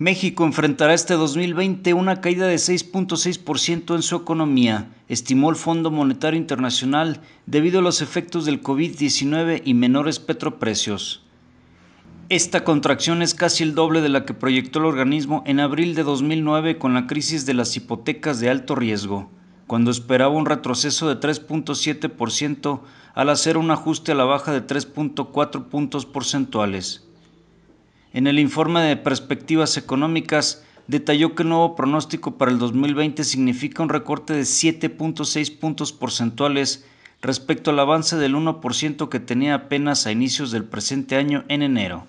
México enfrentará este 2020 una caída de 6.6% en su economía, estimó el Fondo Monetario Internacional debido a los efectos del COVID-19 y menores petroprecios. Esta contracción es casi el doble de la que proyectó el organismo en abril de 2009 con la crisis de las hipotecas de alto riesgo, cuando esperaba un retroceso de 3.7% al hacer un ajuste a la baja de 3.4 puntos porcentuales. En el informe de perspectivas económicas detalló que el nuevo pronóstico para el 2020 significa un recorte de 7.6 puntos porcentuales respecto al avance del 1% que tenía apenas a inicios del presente año en enero.